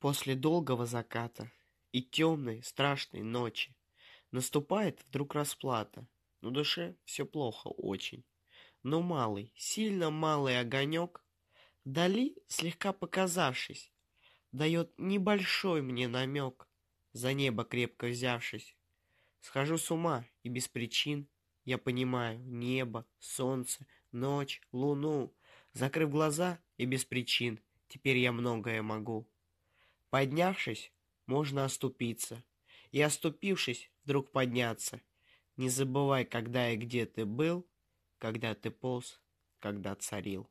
После долгого заката и темной страшной ночи наступает вдруг расплата. но душе все плохо очень. Но малый, сильно малый огонек, Дали, слегка показавшись, Дает небольшой мне намек, За небо крепко взявшись. Схожу с ума, и без причин Я понимаю небо, солнце, ночь, луну. Закрыв глаза, и без причин Теперь я многое могу. Поднявшись, можно оступиться. И оступившись, вдруг подняться. Не забывай, когда и где ты был, когда ты полз, когда царил.